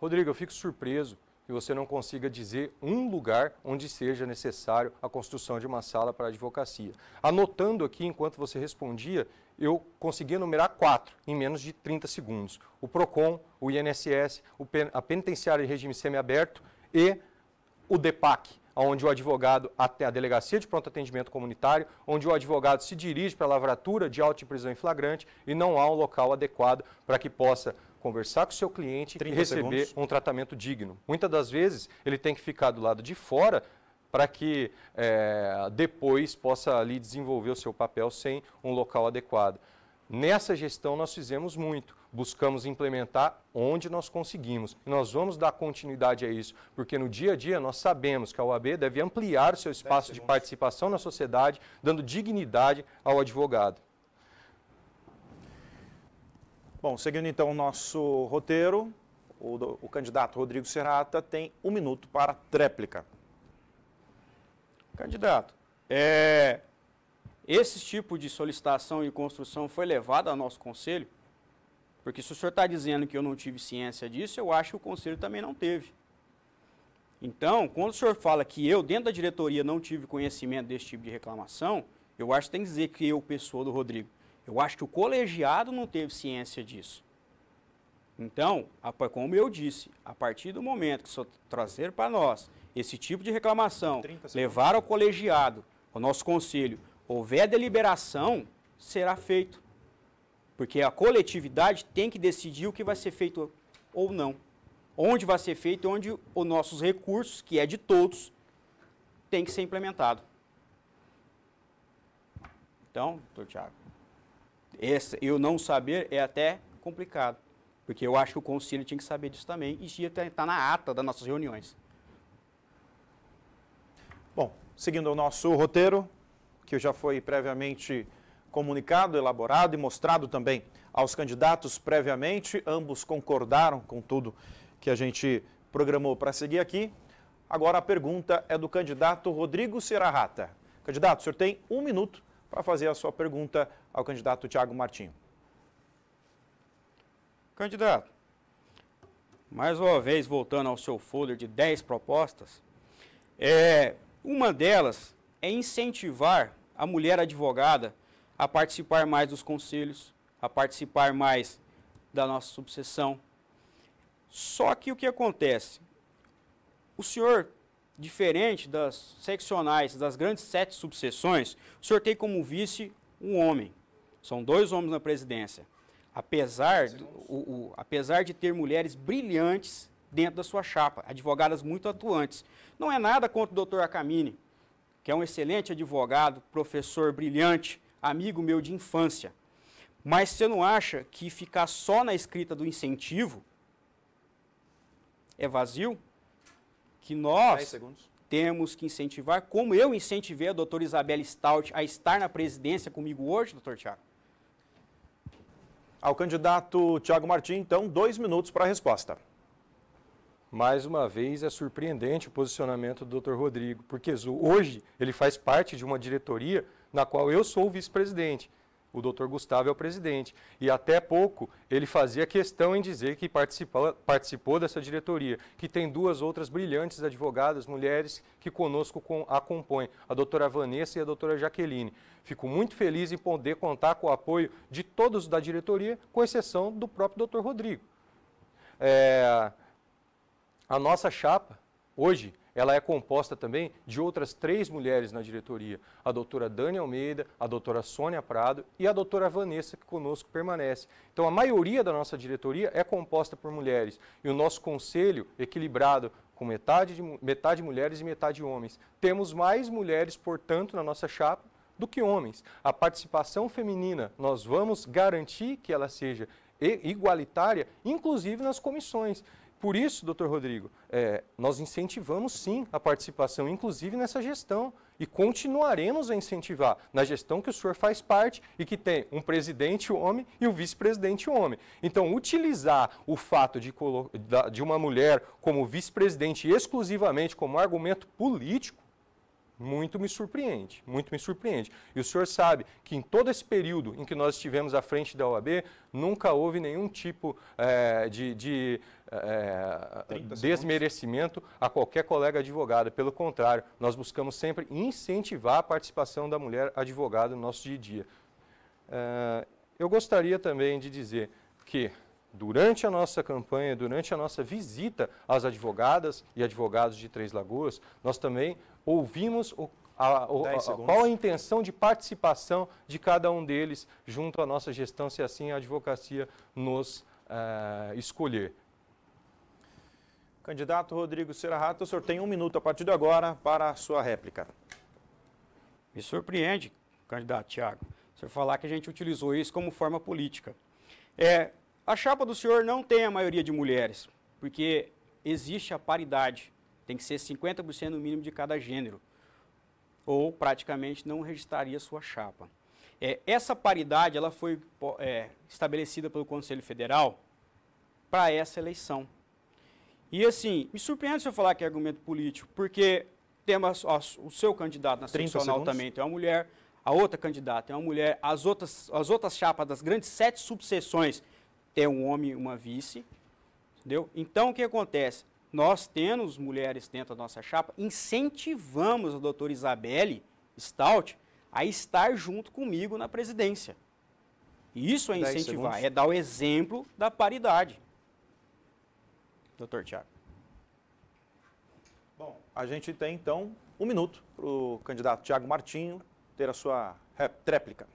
Rodrigo, eu fico surpreso que você não consiga dizer um lugar onde seja necessário a construção de uma sala para a advocacia. Anotando aqui, enquanto você respondia, eu consegui enumerar quatro em menos de 30 segundos. O PROCON, o INSS, a Penitenciária de Regime Semiaberto e o DEPAC, onde o advogado, até a delegacia de pronto atendimento comunitário, onde o advogado se dirige para a lavratura de auto de prisão em flagrante e não há um local adequado para que possa conversar com o seu cliente e receber segundos. um tratamento digno. Muitas das vezes ele tem que ficar do lado de fora para que é, depois possa ali desenvolver o seu papel sem um local adequado. Nessa gestão nós fizemos muito, buscamos implementar onde nós conseguimos. nós vamos dar continuidade a isso, porque no dia a dia nós sabemos que a UAB deve ampliar o seu espaço de participação na sociedade, dando dignidade ao advogado. Bom, seguindo então o nosso roteiro, o, o candidato Rodrigo Serrata tem um minuto para tréplica. Candidato, é, esse tipo de solicitação e construção foi levado ao nosso conselho? Porque se o senhor está dizendo que eu não tive ciência disso, eu acho que o conselho também não teve. Então, quando o senhor fala que eu, dentro da diretoria, não tive conhecimento desse tipo de reclamação, eu acho que tem que dizer que eu, pessoa do Rodrigo, eu acho que o colegiado não teve ciência disso. Então, como eu disse, a partir do momento que só trazer para nós esse tipo de reclamação, levar ao colegiado, ao nosso conselho, houver deliberação, será feito. Porque a coletividade tem que decidir o que vai ser feito ou não. Onde vai ser feito e onde os nossos recursos, que é de todos, tem que ser implementado. Então, doutor Tiago. Esse, eu não saber é até complicado, porque eu acho que o conselho tinha que saber disso também e tinha que estar na ata das nossas reuniões. Bom, seguindo o nosso roteiro, que já foi previamente comunicado, elaborado e mostrado também aos candidatos previamente, ambos concordaram com tudo que a gente programou para seguir aqui. Agora a pergunta é do candidato Rodrigo Serrarata. Candidato, o senhor tem um minuto para fazer a sua pergunta ao candidato Tiago Martinho. Candidato, mais uma vez voltando ao seu folder de 10 propostas, é, uma delas é incentivar a mulher advogada a participar mais dos conselhos, a participar mais da nossa subseção. Só que o que acontece? O senhor diferente das seccionais das grandes sete subseções, sorteio como vice um homem. São dois homens na presidência. Apesar, do, o, o, apesar de ter mulheres brilhantes dentro da sua chapa, advogadas muito atuantes. Não é nada contra o doutor Acamini, que é um excelente advogado, professor brilhante, amigo meu de infância. Mas você não acha que ficar só na escrita do incentivo é vazio? que nós temos que incentivar, como eu incentivei a doutora Isabela Stout a estar na presidência comigo hoje, doutor Tiago? Ao candidato Tiago Martins, então, dois minutos para a resposta. Mais uma vez, é surpreendente o posicionamento do Dr. Rodrigo, porque hoje ele faz parte de uma diretoria na qual eu sou vice-presidente. O doutor Gustavo é o presidente. E até pouco ele fazia questão em dizer que participou, participou dessa diretoria, que tem duas outras brilhantes advogadas, mulheres, que conosco com, a compõem, a doutora Vanessa e a doutora Jaqueline. Fico muito feliz em poder contar com o apoio de todos da diretoria, com exceção do próprio doutor Rodrigo. É, a nossa chapa, hoje, ela é composta também de outras três mulheres na diretoria, a doutora Dani Almeida, a doutora Sônia Prado e a doutora Vanessa, que conosco permanece. Então, a maioria da nossa diretoria é composta por mulheres e o nosso conselho, equilibrado, com metade, de, metade mulheres e metade homens. Temos mais mulheres, portanto, na nossa chapa do que homens. A participação feminina, nós vamos garantir que ela seja igualitária, inclusive nas comissões. Por isso, doutor Rodrigo, é, nós incentivamos sim a participação, inclusive nessa gestão, e continuaremos a incentivar na gestão que o senhor faz parte e que tem um presidente homem e um vice-presidente homem. Então, utilizar o fato de, de uma mulher como vice-presidente exclusivamente como argumento político muito me surpreende, muito me surpreende. E o senhor sabe que em todo esse período em que nós estivemos à frente da OAB, nunca houve nenhum tipo é, de, de é, desmerecimento a qualquer colega advogada. Pelo contrário, nós buscamos sempre incentivar a participação da mulher advogada no nosso dia a dia. É, eu gostaria também de dizer que durante a nossa campanha, durante a nossa visita às advogadas e advogados de Três Lagoas, nós também ouvimos o, a, a, a, qual a intenção de participação de cada um deles junto à nossa gestão, se assim a advocacia nos uh, escolher. Candidato Rodrigo Serrato, o senhor tem um minuto a partir de agora para a sua réplica. Me surpreende, candidato Tiago, o senhor falar que a gente utilizou isso como forma política. É, a chapa do senhor não tem a maioria de mulheres, porque existe a paridade. Tem que ser 50% no mínimo de cada gênero, ou praticamente não registraria sua chapa. É, essa paridade ela foi é, estabelecida pelo Conselho Federal para essa eleição. E assim, me surpreende se eu falar que é argumento político, porque temos o seu candidato nacional também tem uma mulher, a outra candidata é uma mulher, as outras, as outras chapas das grandes sete subseções ter um homem uma vice, entendeu? Então o que acontece? Nós temos mulheres dentro da nossa chapa, incentivamos a doutora Isabelle Stout a estar junto comigo na presidência. Isso é incentivar, é dar o exemplo da paridade. Doutor Tiago. Bom, a gente tem então um minuto para o candidato Tiago Martinho ter a sua réplica.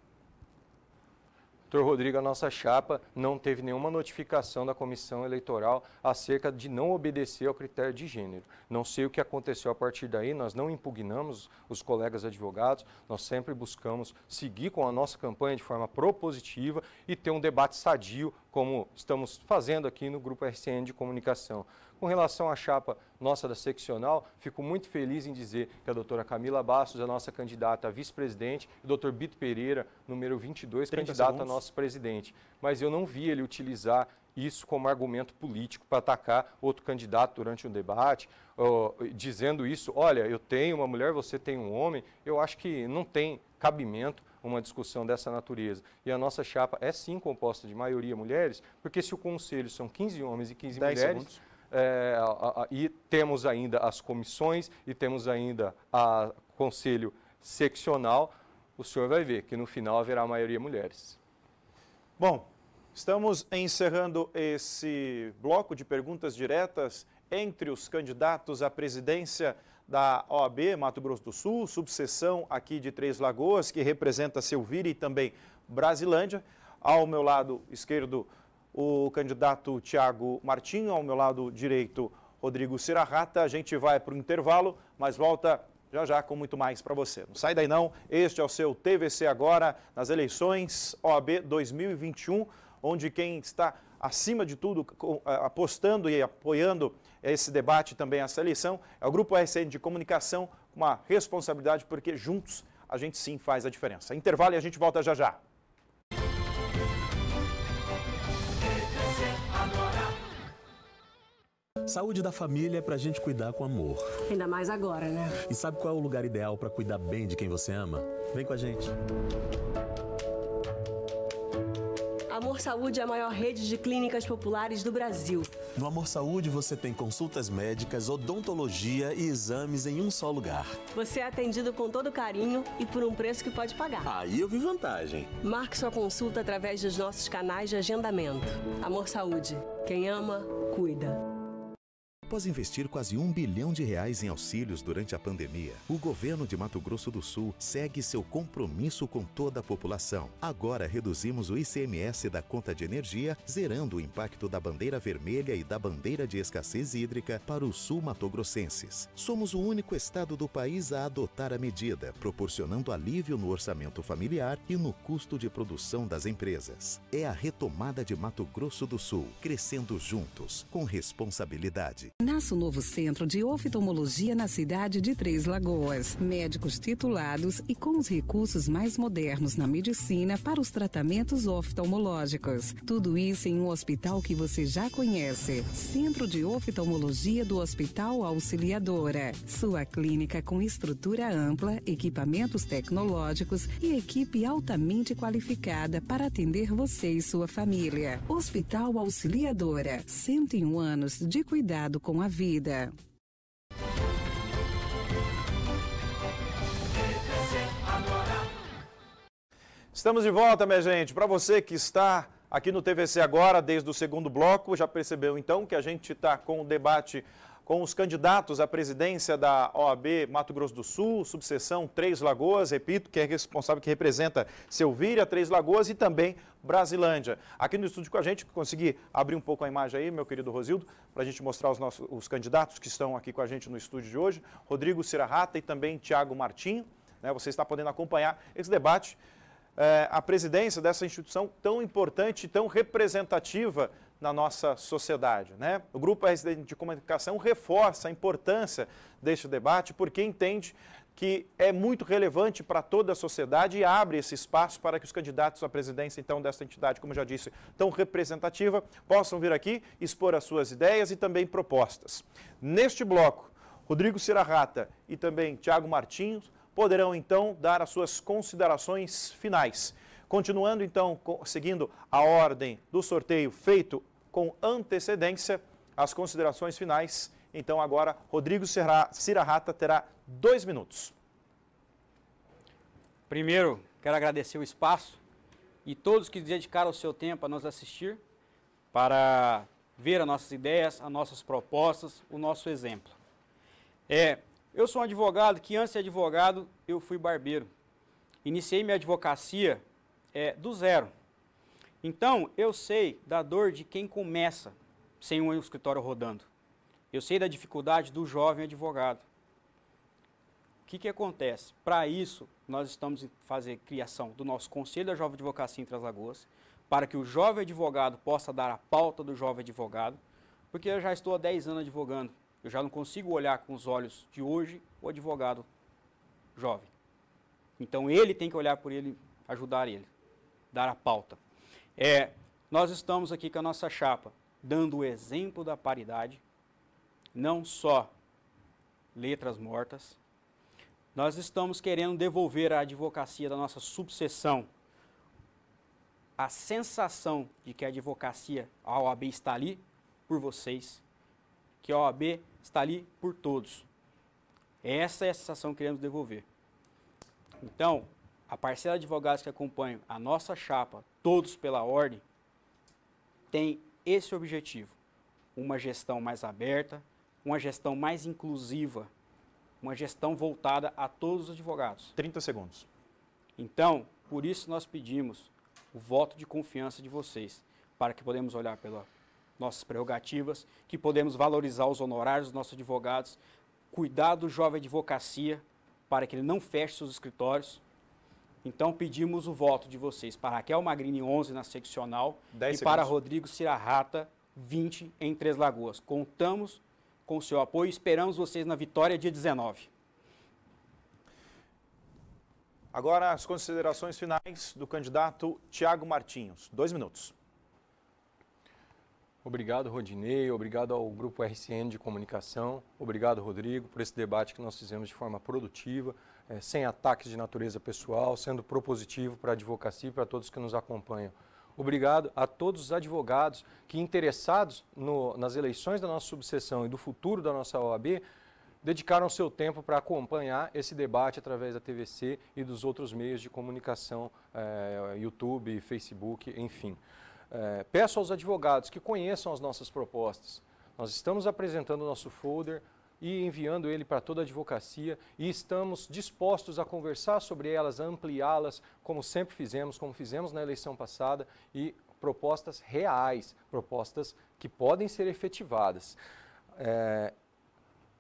Doutor Rodrigo, a nossa chapa não teve nenhuma notificação da comissão eleitoral acerca de não obedecer ao critério de gênero. Não sei o que aconteceu a partir daí, nós não impugnamos os colegas advogados, nós sempre buscamos seguir com a nossa campanha de forma propositiva e ter um debate sadio, como estamos fazendo aqui no Grupo RCN de Comunicação. Com relação à chapa nossa da seccional, fico muito feliz em dizer que a doutora Camila Bastos é nossa candidata a vice-presidente e o doutor Bito Pereira, número 22, candidato segundos. a nosso presidente. Mas eu não vi ele utilizar isso como argumento político para atacar outro candidato durante um debate, dizendo isso, olha, eu tenho uma mulher, você tem um homem, eu acho que não tem cabimento uma discussão dessa natureza. E a nossa chapa é sim composta de maioria mulheres, porque se o conselho são 15 homens e 15 mulheres, segundos é, a, a, e temos ainda as comissões e temos ainda o conselho seccional, o senhor vai ver que no final haverá a maioria mulheres. Bom, estamos encerrando esse bloco de perguntas diretas entre os candidatos à presidência da OAB Mato Grosso do Sul, subseção aqui de Três Lagoas, que representa Selvira e também Brasilândia. Ao meu lado esquerdo, o candidato Tiago Martinho, ao meu lado direito, Rodrigo Cirarrata. A gente vai para o intervalo, mas volta já já com muito mais para você. Não sai daí não, este é o seu TVC Agora, nas eleições OAB 2021, onde quem está acima de tudo apostando e apoiando esse debate também essa eleição é o Grupo RCN de Comunicação, uma responsabilidade porque juntos a gente sim faz a diferença. Intervalo e a gente volta já já. Saúde da família é pra gente cuidar com amor. Ainda mais agora, né? E sabe qual é o lugar ideal para cuidar bem de quem você ama? Vem com a gente. Amor Saúde é a maior rede de clínicas populares do Brasil. No Amor Saúde você tem consultas médicas, odontologia e exames em um só lugar. Você é atendido com todo carinho e por um preço que pode pagar. Aí eu vi vantagem. Marque sua consulta através dos nossos canais de agendamento. Amor Saúde. Quem ama, cuida. Após investir quase um bilhão de reais em auxílios durante a pandemia, o governo de Mato Grosso do Sul segue seu compromisso com toda a população. Agora reduzimos o ICMS da conta de energia, zerando o impacto da bandeira vermelha e da bandeira de escassez hídrica para o sul matogrossenses. Somos o único estado do país a adotar a medida, proporcionando alívio no orçamento familiar e no custo de produção das empresas. É a retomada de Mato Grosso do Sul, crescendo juntos, com responsabilidade. Nasce o um novo centro de oftalmologia na cidade de Três Lagoas. Médicos titulados e com os recursos mais modernos na medicina para os tratamentos oftalmológicos. Tudo isso em um hospital que você já conhece. Centro de Oftalmologia do Hospital Auxiliadora. Sua clínica com estrutura ampla, equipamentos tecnológicos e equipe altamente qualificada para atender você e sua família. Hospital Auxiliadora. 101 anos de cuidado com a vida. Estamos de volta, minha gente. Para você que está aqui no TVC agora, desde o segundo bloco, já percebeu então que a gente está com o debate com os candidatos à presidência da OAB Mato Grosso do Sul, subseção Três Lagoas, repito, que é responsável, que representa Selvíria, Três Lagoas e também Brasilândia. Aqui no estúdio com a gente, consegui abrir um pouco a imagem aí, meu querido Rosildo, para a gente mostrar os nossos os candidatos que estão aqui com a gente no estúdio de hoje, Rodrigo Cirarrata e também Tiago Martim. Né, você está podendo acompanhar esse debate. É, a presidência dessa instituição tão importante, tão representativa na nossa sociedade. Né? O Grupo Residente de Comunicação reforça a importância deste debate porque entende que é muito relevante para toda a sociedade e abre esse espaço para que os candidatos à presidência, então, dessa entidade, como já disse, tão representativa, possam vir aqui expor as suas ideias e também propostas. Neste bloco, Rodrigo Cirarrata e também Tiago Martins poderão, então, dar as suas considerações finais. Continuando, então, seguindo a ordem do sorteio feito com antecedência as considerações finais. Então agora Rodrigo Cirarrata terá dois minutos. Primeiro, quero agradecer o espaço e todos que dedicaram o seu tempo a nos assistir para ver as nossas ideias, as nossas propostas, o nosso exemplo. É, eu sou um advogado que antes de advogado eu fui barbeiro. Iniciei minha advocacia é, do zero. Então, eu sei da dor de quem começa sem um escritório rodando. Eu sei da dificuldade do jovem advogado. O que, que acontece? Para isso, nós estamos fazer criação do nosso Conselho da Jovem Advocacia em Três Lagoas, para que o jovem advogado possa dar a pauta do jovem advogado, porque eu já estou há 10 anos advogando. Eu já não consigo olhar com os olhos de hoje o advogado jovem. Então ele tem que olhar por ele, ajudar ele, dar a pauta. É, nós estamos aqui com a nossa chapa dando o exemplo da paridade, não só letras mortas. Nós estamos querendo devolver à advocacia da nossa subseção a sensação de que a advocacia, a OAB está ali por vocês, que a OAB está ali por todos. Essa é a sensação que queremos devolver. Então, a parcela de advogados que acompanham a nossa chapa todos pela ordem, tem esse objetivo: uma gestão mais aberta, uma gestão mais inclusiva, uma gestão voltada a todos os advogados. 30 segundos. Então, por isso nós pedimos o voto de confiança de vocês, para que podemos olhar pelas nossas prerrogativas, que podemos valorizar os honorários dos nossos advogados, cuidar do jovem advocacia, para que ele não feche seus escritórios, então pedimos o voto de vocês para Raquel Magrini 11 na seccional e segundos. para Rodrigo Cirarrata 20 em Três Lagoas. Contamos com o seu apoio e esperamos vocês na vitória dia 19. Agora as considerações finais do candidato Tiago Martins. Dois minutos. Obrigado, Rodinei. Obrigado ao Grupo RCN de Comunicação. Obrigado, Rodrigo, por esse debate que nós fizemos de forma produtiva é, sem ataques de natureza pessoal, sendo propositivo para a advocacia e para todos que nos acompanham. Obrigado a todos os advogados que, interessados no, nas eleições da nossa subseção e do futuro da nossa OAB, dedicaram seu tempo para acompanhar esse debate através da TVC e dos outros meios de comunicação, é, YouTube, Facebook, enfim. É, peço aos advogados que conheçam as nossas propostas. Nós estamos apresentando o nosso folder, e enviando ele para toda a advocacia e estamos dispostos a conversar sobre elas, ampliá-las, como sempre fizemos, como fizemos na eleição passada e propostas reais, propostas que podem ser efetivadas. É,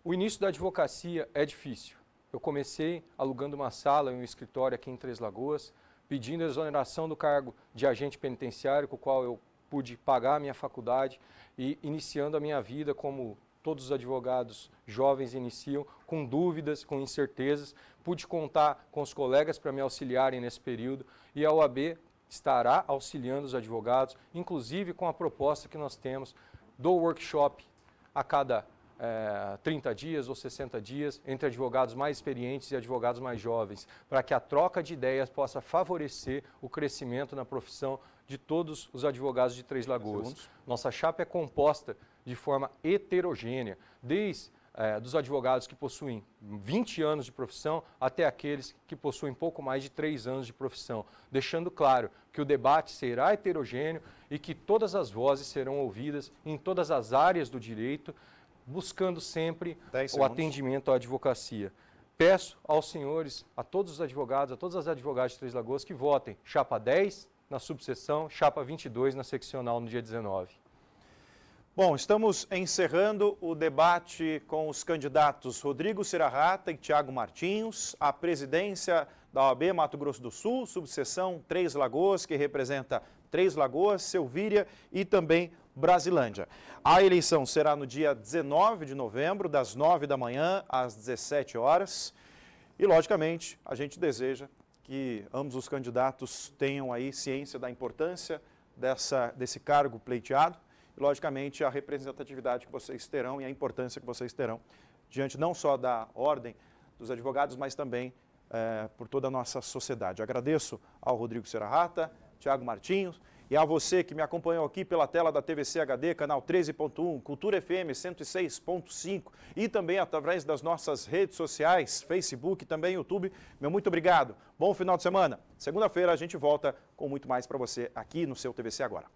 o início da advocacia é difícil. Eu comecei alugando uma sala e um escritório aqui em Três Lagoas, pedindo a exoneração do cargo de agente penitenciário, com o qual eu pude pagar a minha faculdade e iniciando a minha vida como todos os advogados jovens iniciam, com dúvidas, com incertezas. Pude contar com os colegas para me auxiliarem nesse período e a OAB estará auxiliando os advogados, inclusive com a proposta que nós temos do workshop a cada é, eh, 30 dias ou 60 dias entre advogados mais experientes e advogados mais jovens, para que a troca de ideias possa favorecer o crescimento na profissão de todos os advogados de Três Lagoas. Nossa chapa é composta de forma heterogênea, desde é, dos advogados que possuem 20 anos de profissão até aqueles que possuem pouco mais de 3 anos de profissão, deixando claro que o debate será heterogêneo e que todas as vozes serão ouvidas em todas as áreas do direito, buscando sempre o atendimento à advocacia. Peço aos senhores, a todos os advogados, a todas as advogadas de Três Lagoas que votem chapa 10, na subseção, chapa 22, na seccional, no dia 19. Bom, estamos encerrando o debate com os candidatos Rodrigo Cirarrata e Tiago Martins, à presidência da OAB Mato Grosso do Sul, subseção Três Lagoas, que representa Três Lagoas, Selvíria e também Brasilândia. A eleição será no dia 19 de novembro, das 9 da manhã às 17 horas. E, logicamente, a gente deseja que ambos os candidatos tenham aí ciência da importância dessa, desse cargo pleiteado e, logicamente, a representatividade que vocês terão e a importância que vocês terão diante não só da ordem dos advogados, mas também eh, por toda a nossa sociedade. Agradeço ao Rodrigo Serrata, Tiago Martins e a você que me acompanhou aqui pela tela da TVC HD, canal 13.1, Cultura FM 106.5 e também através das nossas redes sociais, Facebook e também YouTube. Meu muito obrigado. Bom final de semana. Segunda-feira a gente volta com muito mais para você aqui no seu TVC Agora.